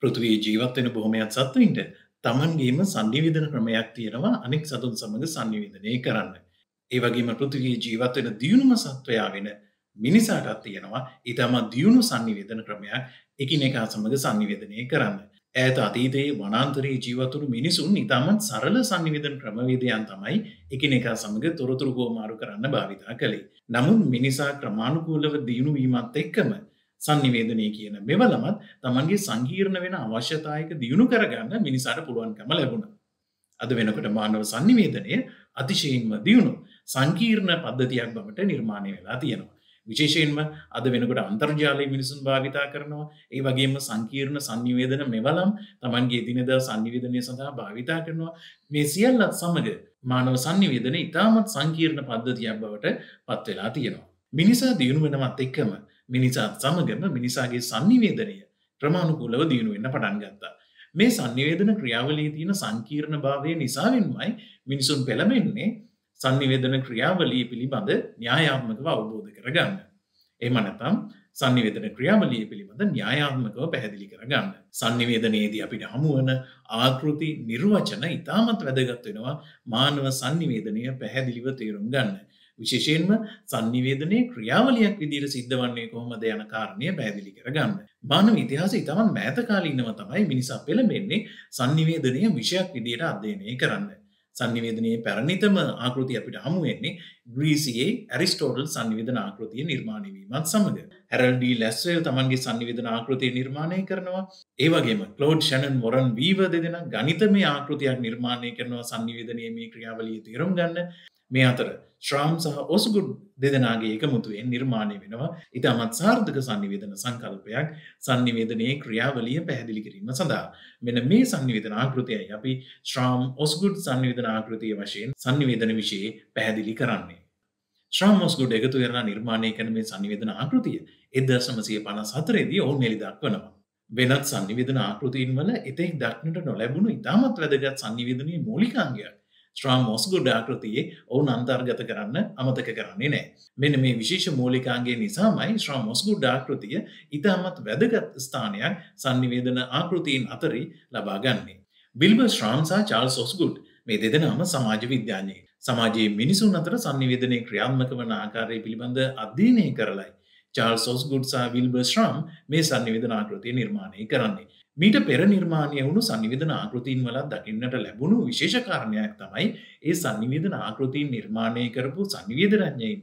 පෘතුවී ජීවත්වෙන බොහොමයක් සත්තුන්ට තමන්ගේම සන්නිවිධන ක්‍රමයක් තියෙනවා අනෙක් සතුන් සමඟ සංනිවිධනය කරන්න. ඒ වගේම පෘතිවී ජීවත්වෙන දියුණුම සත්වයා වෙන මිනිසාටත් තියෙනවා ඉතාමත් දියුණු සංනිවේදන ක්‍රමයක් එකිනෙකා සමඟ සංනිවේදනය කරන්න. ඇත අතීතයේ වනාන්තරයේ ජීවතුරු මිනිසුන් ඉතාමත් සරල සංනිවිධන ක්‍රමවේදයන් තමයි එකිනෙකා සමඟ තොරතුරු ගෝමාරු කරන්න භාවිතා කළේ. නමුත් මිනිසා ක්‍රමාණුකූලව දියුණුවීමත් එක්කම සංනිවේදනය කියන මෙවලමත් තමන්ගේ සංකීර්ණ වෙන අවශ්‍යතායක දියුණු කරගන්න මිනිසාට පුළුවන්කම ලැබුණ. අද වෙනකොට මානව සංනිවේදනය අතිශයෙන්ම දියුණු සංකීර්ණ පද්ධතියක් බවට නිර්මාණය වෙලා තියෙනවා. විශේෂයෙන්ම අද වෙනකොට අන්තර්ජාලය මිනිසුන් භාවිතා කරනවා ඒ වගේම සංකීර්ණ සංනිවේදන මෙවලම් තමන්ගේ දිනදා සංනිවේදනය සඳහා භාවිතා කරනවා මේ සියල්ලත් සමඟ මානව සංනිවේදන ඉතාමත් සංකීර්ණ පද්ධතියක් බවට පත්වෙලා තියෙනවා. මිනිසා දියුණු වෙනවත් එක්කම මිනිසා සමගම මිනිසාගේ සංනිවේදනය ක්‍රමාණුකූලව දියුණු වෙන්න පටන් ගත්තා. මේ සංනිවේදන ක්‍රියාවලී තියෙන සංකීර්ණ භාවය නිසාවෙන්මයි මිනිසුන් පෙළමෙන්නේ සංනිවේදන ක්‍රියාවලී පිළිබඳ න්‍යායාත්මකව අවබෝධ කරගන්න. එමනතම් සංනිවේදන ක්‍රියාවලිය පිළිබඳ න්‍යායාත්මකව පැහැදිලි කරගන්න. සංනිවේදනයේදී අපිට හමුවන ආකෘති නිර්වචන ඉතාමත් වැදගත් වෙනවා මානව සංනිවේදනය පැහැදිලිව තේරුම් ගන්න. විශේෂයෙන්ම සංනිවේදනය ක්‍රියාවලියක් විදිර සිද්ධවන්නේ කොහොමද යන කාරණය පැදිලි කරගන්න. මානව ඉතිහාස ඉතාමන් මෑතකාලින්නව තමයි මිනිසා පෙළඹෙන්නේ සංනිවේදනය විෂයක් විදියට අධ්‍යයනය කරන්න. සංනිවේදනයේ පැරණිතම ආකෘති අපිට හමුවෙන්නේ ග්‍රීසියේ ඇරිස්ටෝටල් සංනිවේදන ආකෘතිය නිර්මාණයවීමත් සමඟ. හැරල්ඩී ලැස්වල් තමන්ගේ සංනිවේදන ආකෘතිය නිර්මාණය කරනවා ඒවගේම කලෝඩ් ෂණන් මොරන් වීව දෙදෙන ගනිතම ආකෘතියක් නිර්මාණය කරනවා සංනිවේදනය මේ ක්‍රියාවලිය තේරුම් ගන්න මේ අතර ශ්‍රාම් සහ ඔසුගු දෙදෙනගේ එකමුතුවෙන් නිර්මාණය වෙනවා ඉතාමත් සාර්ථක සංනිවේදන සංකල්පයක් සංනිවේදනයේ ක්‍රියාවලිය පැහැදිලි කිරීම සඳහා මෙන මේ සංනිවේදන ආකෘතියයි අපි ශ්‍රාම් ඔස්ගුඩ් සංනිවේදන ආකෘතිය වශයෙන් සංනිවේදන විශයේ පැහැදිලි කරන්නේ. ශ්‍රාම් ඔස්ගුඩ් එකතු කරලා නිර්මාණය කරන මේ සංනිවේදන ආකෘතිය එදසමසිය පනස් හතරේදී ඔවුන් එළිදක්වනවා. වෙනත් සංනිවේදන ආකෘතීන් වල එතෙක් දක්නට නොලැබුණු ඉතාමත් වැදගත් සංනිවේදනයේ මූලිකාංගයක් ශ්‍රාමෝස් ගුඩ ආකෘතියේ ඔවුන් අන්තර්ගත කරන්න අමතක කරන්නේ නෑ. මෙන මේ විශේෂ මූලිකාන්ගේ නිසාමයි ශ්‍රාමෝස් ගුඩ ආකෘතිය ඉතාමත් වැදගත් ස්ථානයක් සංනිවේදන ආකෘතියන් අතරි ලබාගන්නේ. බිල්බ ශ්‍රාම්සා චාල් සොස්ගුඩ් මේ දෙදෙනම සමාජ විද්‍යානයේ. සමාජයේ මිනිසුන් අතර සංනිවේදනය ක්‍රියාත්මක වන ආකාරය පිළිබඳ අධ්‍යයනය කරලයි. චාල් සොස්ගුඩ් සහ විල්බ ශ්‍රාම් මේ සංනිවේදන ආකෘතිය නිර්මාණය කරන්නේ. මීට පෙර නිර්මාණය වුණු සංනිවිධන ආකෘතින් වලත් දකින්නට ලැබුණු විශේෂකාරණයක් තමයි ඒ සංනිවිධන ආකෘතින් නිර්මාණය කරපු සංනිවේදරඥයින්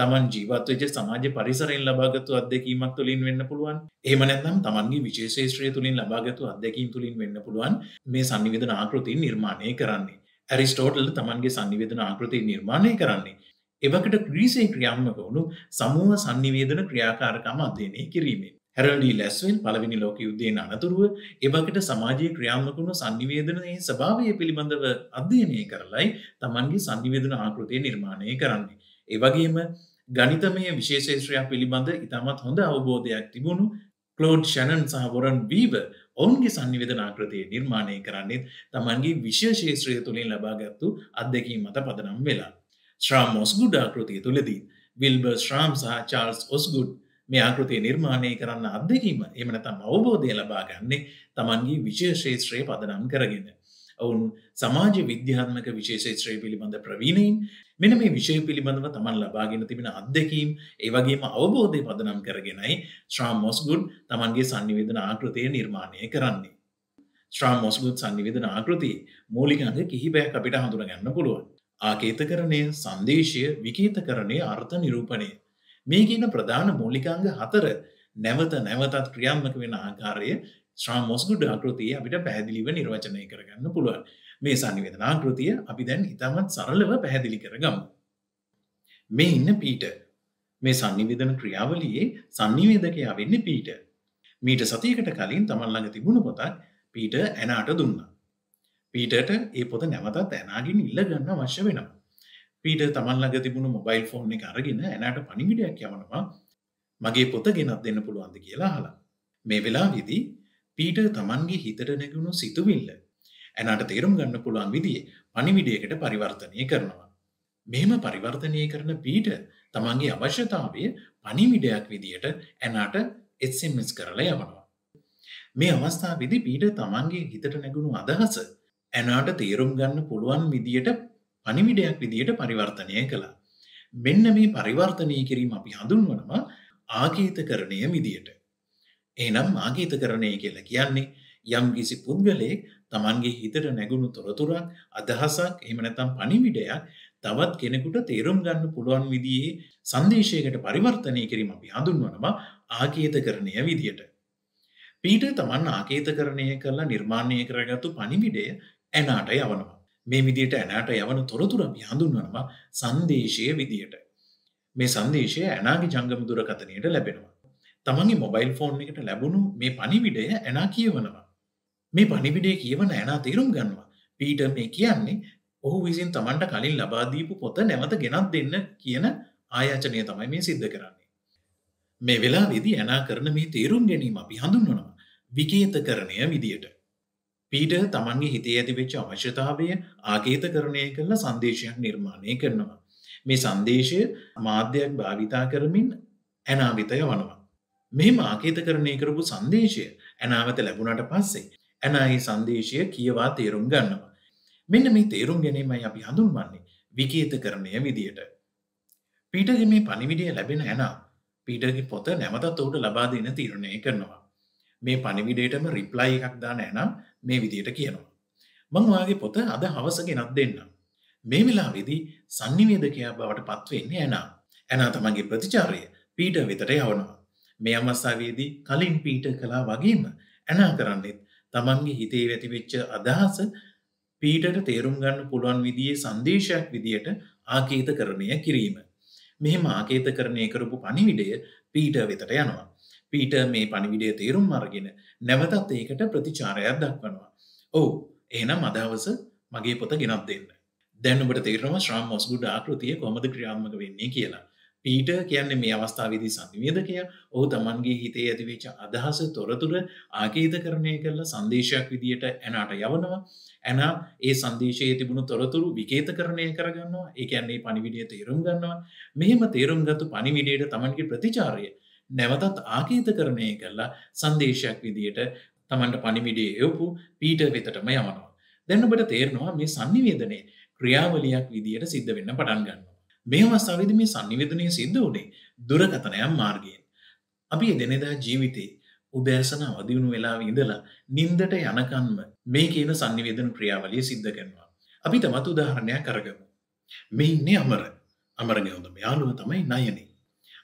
තමන් ජීවත්වජ සමාජ පරිසරෙන් ලබාගත්තු අත්දැකීමක් තුළින් වෙන්න පුළුවන් එහම නැත්නම් තමන්ගේ විශේෂේත්‍රය තුළින් ලබාගත්තු අත්දැකින් තුළින් වෙන්න පුළුවන් මේ සංනිවිධන ආකෘතින් නිර්මාණය කරන්නේ ඇරිස්ටෝටල් තමන්ගේ සංනිවිධන ආකෘතිය නිර්මාණය කරන්නේ එවකට ග්‍රීසේ ක්‍රියාම්මක වුණු සමූහ සංනිවේදන ක්‍රියාකාරකම අධ්‍යයනය කිරීමෙන් හැරල්ඩී ලැස්වෙන් පළවෙනි ලෝක යුද්ධයෙන් අනතුරුව එවකට සමාජයේ ක්‍රියාමකුණු සංනිවේදනයේ ස්භාවය පිළිබඳව අධ්‍යයනය කරලයි තමන්ගේ සංනිවේදන ආකෘතිය නිර්මාණය කරන්නේ. එවගේම ගනිතමය විශේෂේත්‍රයක් පිළිබඳ ඉතාමත් හොඳ අවබෝධයක් තිබුණු කලෝඩ් ෂැනන් සහවරන් වීව ඔවුන්ගේ සංනිවේදන ආකෘතිය නිර්මාණය කරන්නේත් තමන්ගේ විශේෂේත්‍රය තුළින් ලබාගත්තු අත්දැකීම මත පදනම් වෙලා. ශ්‍රාම් ඔස්ගුඩ ආකෘතිය තුළදී විල්බර් ශ්‍රාම් සහ චාල්ස් ඔස්ගුඩ් මේ ආකෘතිය නිර්මාණය කරන්න අත්දැකීම එම නැතම් අවබෝධය ලබා ගන්නේ තමන්ගේ විශේෂේත්‍රය පදනම් කරගෙන. ඔවුන් සමාජ විද්‍යාත්මක විශේෂේත්‍රය පිළිබඳ ප්‍රවීණයින් මෙන මේ විශය පිළිබඳව තමන් ලබාගෙන තිබෙන අත්දැකීම් ඒවගේම අවබෝධය පදනම් කරගෙනයි ශ්‍රාම් මොස්ගුඩ් තමන්ගේ සංනිවේදන ආකෘතිය නිර්මාණය කරන්නේ. ශ්‍රාම් මොස්ගුද් සංනිවේදන ආකෘති මූලිකඟ කිහිපයක් අපිට හඳුනගන්න පුළුවන්. ආකේත කරණය සංදේශය විකීත කරණය අර්ථ නිරූපණය මේ කියන ප්‍රධාන මූලිකාංග හතර නැවත නැවතත් ක්‍රියාත්මක වෙන ආකාරය ශ්‍රාමෝස්ගුඩ ආකෘතිය අපිට පැහැදිලිව නිර්වචනය කරගන්න පුළුවන්. මේ සංනිවේදන ආකෘතිය අපි දැන් ඉතාමත් සරලව පැහැදිලි කරගමු. මේ ඉන්න පීට මේ සංනිවේදන ක්‍රියාවලියේ සංනිවේදකයා වෙන්නේ පීට. මීට සතියකට කලින් තමන් ළඟ තිබුණ පොතක් පීට ඇනාට දුන්නා. පීටට ඒ පොත නැවතත් ඇනාගින් ඉල්ලගන්න අවශ්‍ය වෙනවා. පීට තමල්ලඟ තිබුණු මොබයිල් ෆෝන් එක අරගෙන එනට පනිිවිඩයක් යවනවා මගේ පොත ගෙනත් දෙන්න පුළුවන්ද කියලා හලා. මේ වෙලා විදි පීට තමන්ගේ හිතට නැගුණු සිතුවිල්ල. ඇනට තේරුම් ගන්න පුළුවන් විදිේ පනිිවිඩියකට පරිවර්තනය කරනවා. මෙම පරිවර්තනය කරන පීට තමන්ගේ අවශ්‍යතාවය පනිමිඩයක් විදියට ඇනට එත්සෙම්මස් කරලා යවනවා. මේ අවස්ථා විදි පීට තමන්ගේ හිතට නැගුණු අදහස ඇනාට තේරුම් ගන්න පුළුවන් විදියට පනිමිඩයක් විදියට පරිවර්තනය කළා. මෙන්න මේ පරිවර්තනය කිරීම අපි හඳුන්වනවා ආගීතකරණය විදියට. එනම් ආගීතකරණය කියලා කියන්නේ යම් කිසි පුද්ගලයෙක් තමන්ගේ හිතට නැගුණු තොරතුරක් අදහසක් එහෙම නැත්නම් පණිවිඩයක් තවත් කෙනෙකුට තේරුම් ගන්න පුළුවන් විදිහේ සංදේශයකට පරිවර්තනය කිරීම අපි හඳුන්වනවා ආකේතකරණය විදියට. පීට තමන් ආකේතකරණය කරලා නිර්මාණය කරගත්තු පණිවිඩය ඇනාට යවනවා. මේ විදියට ඇනාට යවන තොරතුරම හඳුන්වනවා සංදේශය විදියට. මේ සංදේශය ඇනාගේ ජංගම දුරකතනයට ලැබෙනවා. තමන්ගේ මොබයිල් ෆෝන් එකට ලැබුණු මේ පනිවිඩය ඇනා කියවනවා. මේ පනිවිඩේ කියවන ඇනා තේරුම් ගන්නවා. පීට මේ කියන්නේ ඔහු විසින් තමන්ට කලින් ලබාදීපු පොත නැවත ගෙනත් දෙන්න කියන ආයාචනය තමයි මේ සිද්ධ කරන්නේ. මේ වෙලා විදි ඇනා කරන මේ තේරුම් ගැනීම අපි හඳුන්වනවා. විකේතකරණය විදියට. පීඩ තමන්ගේ හිතේ ඇතිවෙච්ච අවශ්‍යතාවය ආගේත කරණය කරලා සංදේශයක් නිර්මාණය කරනවා. මේ සංදේශය මාධ්‍යයක් භාවිතා කරමින් ඇනාවිතය වනවා. මෙ මාකේත කරණය කරපු සංදේශය ඇනාවත ලැබුණට පස්සේ. ඇනයි සංදේශය කියවා තේරුම් ගන්නවා. මෙන්න මේ තේරුම් ගැනීමයි අපි හඳුන්වන්නේ විකේත කරණය විදියට. පීටගේ මේ පනිවිඩිය ලැබෙන ඇනා පීටගේ පොත නැමතත් ඔහුට ලබා දෙන තීරණය කරනවා. මේ පනිවිඩේටම රිප්ලයි එකක් දාන ඇනම් මේ විදියට කියනවා. මං ඔයාගේ පොත අද හවස ගෙනත් දෙන්න. මේ වෙලාවේදී sannivedakaya බවට පත්වෙන්නේ ඇනා. ඇනා තමන්ගේ ප්‍රතිචාරය පීටර් වෙතට යවනවා. මේ අවස්ථාවේදී කලින් පීටර් කළා වගේම ඇනා කරන්නේත් තමන්ගේ හිතේ ඇතිවෙච්ච අදහස පීටට තේරුම් ගන්න පුළුවන් විදියේ සංදේශයක් විදියට ආකේත කරණය කිරීම. මෙහෙම ආකේත කරණය කරපු පණිවිඩය පීට වෙතට යනවා. පීට මේ පණිවිඩය තේරුම් අරගෙන නැවතත් ඒකට ප්‍රතිචාරයක් දක්වනවා. ඔවු ඒනම් අදවස මගේ පොත ගෙනත් දෙන්න. දැන්නට තේරම ශ්‍රම් මොස්ගුඩ ආකෘතිය කොමද ක්‍රියාත්මක වෙන්නේ කියලා. පීට කියන්නේ මේ අවස්ථාවදී සන්ධිවේදකය ඔහු තමන්ගේ හිතේ ඇතිවේච අදහස තොරතුර ආකීත කරණය කරල සංදේශයක් විදියට ඇනට යවනවා. ඇන ඒ සංදේශයේ තිබුණු තොරතුරු විකේත කරණය කරගන්නවා ඒ ඇන්නේ පනිවිඩිය තේරුම් ගන්නවා මෙහෙම තේරුම් ගත්තු පනිවිඩයට තමන්ගේ ප්‍රතිචාරය නැවතත් ආකීතකරණය කරලා සංදේශයක් විදියට තමන්ට පනිිවිඩේ එවපු පීට වෙතටම යමනවා. දැන්නබට තේරනවා මේ සංනිවේදනය ක්‍රියාවලයක් විදියට සිද්ධ වෙන්න පටන් ගන්න. මේ අවස්ථාවද මේ සංනිවේදනය සිද්ධ වනේ දුරකතනයක් මාර්ගයෙන්. අපි දෙනෙදා ජීවිතේ උදෑසන අවදිවුණු වෙලා ඉඳලා නින්දට යනකන්ම මේ කියන සංනිවේදන ක්‍රියාවලිය සිද්ධ කරනවා. අපි තමත් උදාහරණයක් කරගමු. මේ ඉන්නේ අමර අමරගේ හොඳ යාළුව තමයි නයනේ.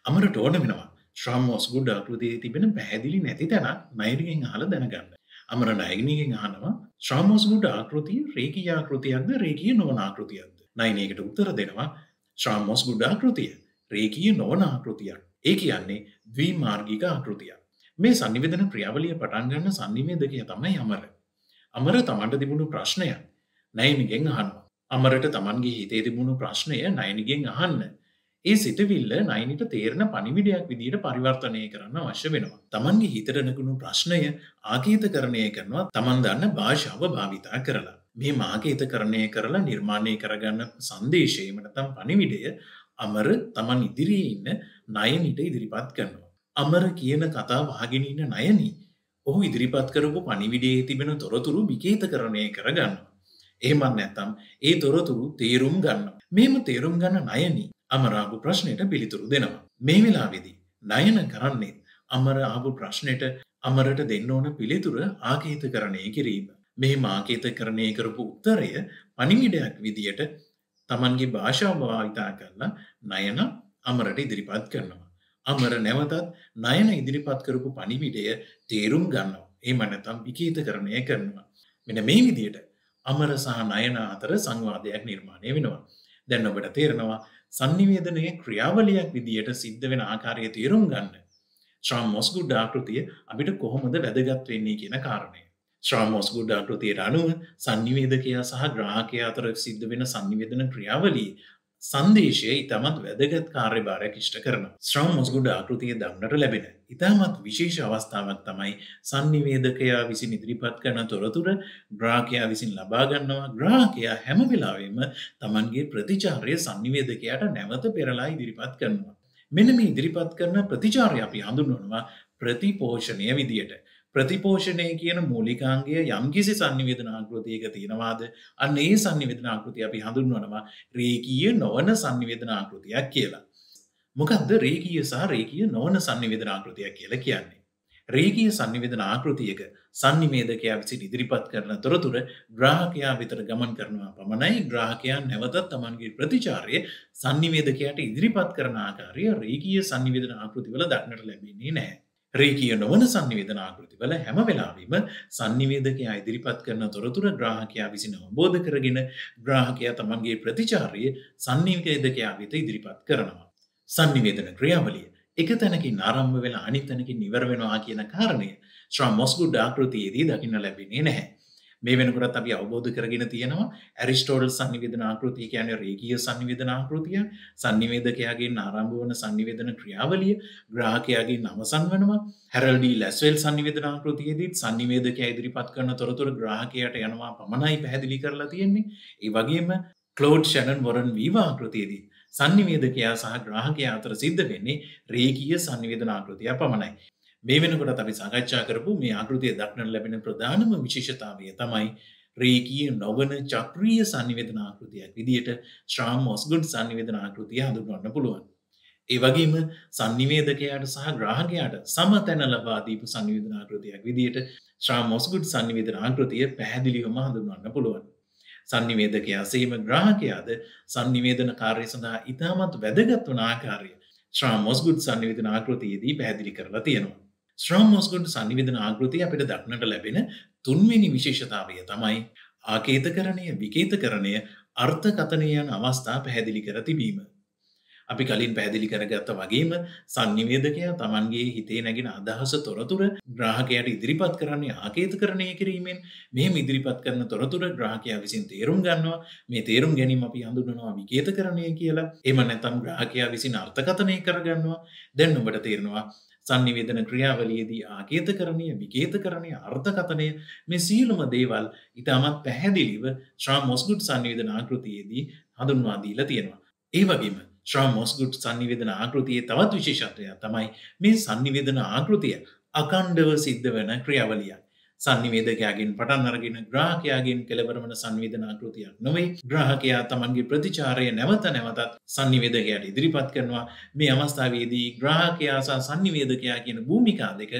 අමරට ඕන වෙනවා ශ්‍රම්මෝස් ගුඩ් අකෘතිය තිබෙන පැහැදිලි නැති තැන නෛරගෙන් හල දැනගන්න. අමර නයගනයගෙන් හනවා ශ්‍රමෝස් ගුඩ ආකෘතිය රේකී ආකෘතියන්ද රේකිය නොවන ආකෘතියන්ද. නයිනයකට උත්තර දෙනවා ශ්‍රම්මෝස් ගුඩ ආකෘතිය රේකිය නොවන ආකෘතියක්. ඒ කියන්නේ දී මාර්ගික ආකෘතියක්. මේ සනිවිධන ක්‍රියාවලිය පටන්ගන්න සන්නිවේදකය තමයි අමර. අමර තමන්ට තිබුණු ප්‍රශ්නය නයිනගෙන් අහනවා. අමරට තමන්ගේ හිතේ තිබුණු ප්‍රශ්නය නයිනිගෙන් අහන්න ඒ සිටවිල්ල නයිනිට තේරණ පනිවිඩයක් විදිට පරිවර්තනය කරන්න අවශ්‍ය වෙනවා. තමන්ගේ හිතරනකුණු ප්‍රශ්නය ආගීත කරණය කරනවා තමන් දන්න භාෂාව භාවිතා කරලා. මේ මාගේත කරණය කරලා නිර්මාණය කරගන්න සන්දේශයමනතම් පනිවිඩය අමර තමන් ඉදිරියේ ඉන්න නයනිට ඉදිරිපත් කරනවා. අමර කියන කතා වහගෙන ඉන්න නයනි ඔහු ඉදිරිපත් කරපු පනිවිඩේ තිබෙන තොරතුරු විකේත කරණය කරගන්න. එහෙමත් නැත්තම් ඒ තොරතුරු තේරුම් ගන්න. මෙම තේරුම් ගන්න නයනි අමරාපු ප්‍රශ්නයට පිළිතුරු දෙනවා. මේ වෙලාවෙදී නයන කරන්නේ අමර ආපු ප්‍රශ්නයට අමරට දෙන්න ඕන පිළිතුර ආකේත කරණය කිරීම. මේ මාකේත කරණය කරපු උත්තරය පනිමිඩයක් විදියට තමන්ගේ භාෂාව භාවිතා කරලා නයන අමරට ඉදිරිපත් කරනවා. අමර නැවතත් නයන ඉදිරිපත් කරපු පනිවිඩය තේරුම් ගන්නවා. ඒ මනතම් විකීත කරණය කරනවා. මෙන මේ විදියට අමර සහ නයන අතර සංවාදයක් නිර්මාණය වෙනවා. දැන් ඔබට තේරෙනවා සංනිවේදනය ක්‍රියාවලියක් විදියට සිද්ධ වෙන ආකාරය තේරුම් ගන්න. ශ්‍රම් මොස්ගුඩ් ආකෘතිය අපිට කොහොමද වැදගත් වෙන්නේ කියන කාරණය. ශ්‍රම් මොස්ගුඩ් ආකෘතියට අනුව සංනිවේදකයා සහ ග්‍රාහකයා අතර සිද්ධ වෙන සංනිවේදන ක්‍රියාවලී සංදේශය ඉතාමත් වැදගත් කාර්යභාරයක් ඉෂ්ට කරන. ශ්‍රම් මුස්ගුඩ ආකෘතිය දම්නට ලැබෙන. ඉතාමත් විශේෂ අවස්ථාවක් තමයි සංනිවේදකයා විසින් ඉදිරිපත් කරන තොරතුර ග්‍රාකයා විසින් ලබාගන්නවා ග්‍රාකයා හැම වෙලාවෙම තමන්ගේ ප්‍රතිචාරය සංනිවේදකයාට නැවත පෙරලා ඉදිරිපත් කරනවා. මෙන මේ ඉදිරිපත් කරන ප්‍රතිචාරය අපි හඳුන්වනවා ප්‍රතිපෝෂණය විදියට. ප්‍රතිපෝෂණය කියන මූලිකාන්ගේ යම්කිසි සංනිවේදනාකෘතියක තියෙනවාද අන්න ඒ සංනිවේදනාකෘති අපි හඳුන්වනවා රේකීය නොවන සංනිවේදනාකෘතියක් කියලා. මොකක්ද රේකීය සහ රේකීය නොවන සංනිවේදනාකෘතියක් කියලා කියන්නේ. රේකීය සංනිවේදන ආකෘතියක සංනිවේදකයා විසිට ඉදිරිපත් කරන තොරතුර ග්‍රාහකයා විතර ගමන් කරනවා පමණයි ග්‍රාහකයා නැවතත් තමන්ගේ ප්‍රතිචාරය සංනිවේදකයාට ඉදිරිපත් කරන ආකාරය රේකීය සංනිවේදන ආකෘතිවල දක්නට ලැබෙන්නේ නෑ. රේකීය නොවන සංනිවේදනාකෘතිවල හැම වෙලාවීම සංනිවේදකයා ඉදිරිපත් කරන තොරතුර ග්‍රාහකයා විසින අවබෝධ කරගෙන ග්‍රාහකයා තමන්ගේ ප්‍රතිචාරය සංනිවේදකයා වෙත ඉදිරිපත් කරනවා. සංනිවේදන ක්‍රියාවලිය එක තැනකින් ආරම්භ වෙලා අනිත් තැනකින් ඉවර වෙනවා කියන කාරණය ශ්‍රා මොස්ගුඩ් ආකෘතියේදී දකින්න ලැබෙන්නේ නැහැ. මේ වෙනකොටත් අපි අවබෝධ කරගෙන තියෙනවා ඇරිස්ටෝටල් සංනිවේදන ආකෘතිය කියන්නේ රේඛීය සංනිවේදන ආකෘතිය සංනිවේදකයාගෙන් ආරම්භ වන සංනිවේදන ක්‍රියාවලිය ග්‍රාහකයාගෙන් අවසන් වෙනවා හැරල්ඩ් ලැස්වෙල් සංනිවේදන ආකෘතියේදීත් සංනිවේදකයා ඉදිරිපත් කරන තොරතුරු ග්‍රාහකයාට යනවා පමණයි පැහැදිලි කරලා තියෙන්නේ ඒ වගේම ක්ලෝඩ් ෂැනන් වොරන් වීවා ආකෘතියේදී සංනිවේදකයා සහ ග්‍රාහකයා අතර සිද්ධ වෙන්නේ රේඛීය සංනිවේදන ආකෘතිය පමණයි මේ වෙනකොට අපි සංකච්ඡා කරපු මේ ආකෘතිය දක්නට ලැබෙන ප්‍රධානම විශේෂතාවය තමයි රේකී නොවන චක්‍රීය සංනිවේදන ආකෘතියක් විදියට ශ්‍රාම් මොස්ගුඩ් සංනිවේදන ආකෘතිය හඳුන්වන්න පුළුවන්. ඒ වගේම සංනිවේදකයාට සහ ග්‍රාහකයාට සම තැන ලබා දීපු සංනිවේදන ආකෘතියක් විදියට ශ්‍රාම් මොස්ගුඩ් සංනිවේදන ආකෘතිය පැහැදිලිවම හඳුන්වන්න පුළුවන්. සංනිවේදකයා සේම ග්‍රාහකයාද සංනිවේදන කාර්ය සඳහා ඉතාමත් වැදගත් වන ආකාරය ශ්‍රාම් මොස්ගුඩ් සංනිවේදන ආකෘතියේදී පැහැදිලි කරලා තියෙනවා. ශ්‍රම්මෝස්කොට සනිවිධන ආකෘති අපිට දක්නට ලැබෙන තුන්වෙනි විශේෂතාවය තමයි ආකේත කරණය විකේත කරණය අර්ථකතනයන් අවස්ථා පැහැදිලි කර තිබීම. අපි කලින් පැදිලි කරගත්ත වගේම සංනිවේදකයා තමන්ගේ හිතේ නැගෙන අදහස තොරතුර ග්‍රාහකයට ඉදිරිපත් කරන්නේ ආකේත කරණය කිරීමෙන් මේ ඉදිරිපත් කරන තොරතුර ග්‍රාහකයා විසින් තේරුම් ගන්නවා මේ තේරුම් ගැනීම අපි හඳුනනවා විකේත කරණය කියලා එම නැතම් ග්‍රාහකයා විසින් අර්ථකතනය කරගන්නවා දැන් ඔබට තේරෙනවා සංනිවේදන ක්‍රියාවලියේදී ආගේත කරණය විගේත කරණය අර්ථකතනය මේ සියලුම දේවල් ඉතාමත් පැහැදිලිව ශ්‍රා මොස්ගුට් සංනිවේදන ආකෘතියේදී හඳුන්වාදීලා තියෙනවා. ඒ වගේම ශ්‍රා මොස්ගුට් සංනිවේදන ආකෘතියේ තවත් විශේෂත්වයක් තමයි මේ සංනිවේදන ආකෘතිය අකණ්ඩව සිද්ධ වන ක්‍රියාවලියක්. සංනිවේදකයාගෙන් පටන් අරගෙන ග්‍රාහකයාගෙන් කෙළවරමන සංවිධනාකෘතියක් නොවේ ග්‍රාහකයා තමන්ගේ ප්‍රතිචාරය නැවත නැවතත් සංනිවේදකයට ඉදිරිපත් කරනවා මේ අවස්ථාවේදී ග්‍රාහකයාසා සංනිවේදකයා කියන භූමිකා දෙක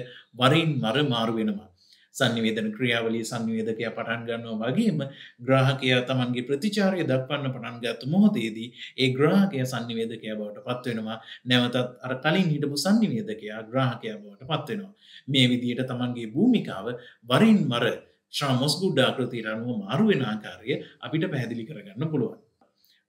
වරින් මර මාරුවෙනවා. සංනිවේදන ක්‍රියාවලී සංවේදකය පටන් ගන්නවා වගේම ග්‍රාහකයා තමන්ගේ ප්‍රතිචාරය දක්වන්න පටන් ගත්තු මොහොතේදී ඒ ග්‍රාහකය සංනිවේදකය බවට පත්වෙනවා නැවතත් අර කලින් හිටපු සංනිවේදකයා ග්‍රාහකයා බවට පත්වෙනවා. මේ විදියට තමන්ගේ භූමිකාව වරින් මර ශ්‍රාමොස්ගුඩ්ඩාකෘතියට අනුව මාරුවෙන ආකාරය අපිට පැහැදිලි කරගන්න පුළුවන්.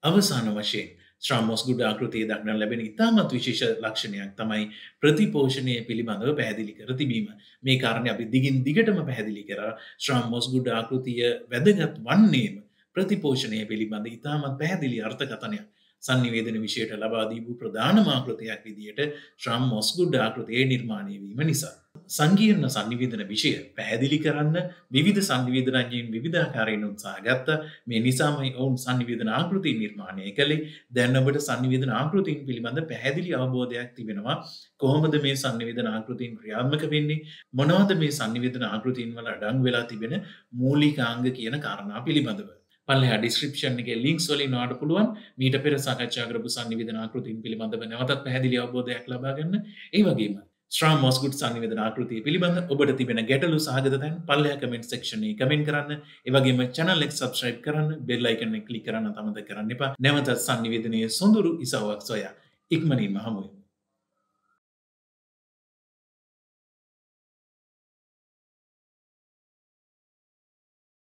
අවසාන වශයෙන් ශ්‍රම්මෝස් ගුඩ ආකෘතිය දක්න ලැබෙන ඉතාමත් විශේෂ ලක්ෂණයක් තමයි ප්‍රතිපෝෂණය පිළිබඳව පැහැදිලි කර තිබීම මේ කාරණය අපි දිගින් දිගටම පැහැදිලි කර ශ්‍රම්මෝස් ගුඩ ආකෘතිය වැදගත් වන්නේම ප්‍රතිපෝෂණය පිළිබඳ ඉතාමත් පැහැදිලි අර්ථකතනයක් සංනිවේදන විෂයට ලබාදීපු ප්‍රධානමාකෘතියක් විදියට ශ්‍රම් මොස්ගුඩ් ආකෘතියේ නිර්මාණය වීම නිසා. සංගීර්ණ සංනිවේදන විෂය පැහැදිලි කරන්න විධ සංවිධනන්යෙන් විධාකාරයෙන් උත්සා ගත්ත මේ නිසාමයි ඔවුන් සංවිධන ආකෘතිය නිර්මාණය කළේ දැන්නබට සංවිධන ආකෘතින් පිළිබඳ පැහැදිලි අවබෝධයක් තිබෙනවා කොහොමද මේ සංවිධන ආකෘතින් ක්‍රියාත්මක වෙන්නේ මොනවද මේ සංවිධන ආකෘතින් වල අඩං වෙලා තිබෙන මූලිකාංග කියන කාරණා පිළිබඳව. පල්ලහ ඩිස්ක්‍රපෂන් එක ලින්ක්ස් වලින් නාට පුළුවන් මීට පෙර සාකච්ඡා කරපු සංවිධන ආකෘතින් පිළිබඳව නැවතත් පැහැදිලි අවබෝධයක් ලබා ගන්න ඒ වගේම ශ්‍රා මොස්කුට් සංවිධන ආකෘතිය පිළිබඳ ඔබට තිබෙන ගැටලු සහගතතැන් පල්ලයා කමෙන්ට් සක්ෂණය කමෙන්ට් කරන්න එවගේම චනල්ලෙක් සබස්්‍රයිබ් කරන්න බෙල්ලයිකන්න කලි කරන්න තමත කරන්න එපා නැවතත් සංනිවේදනය සොඳුරු ඉසාවක් සොයා ඉක්මනින් මහමුවේ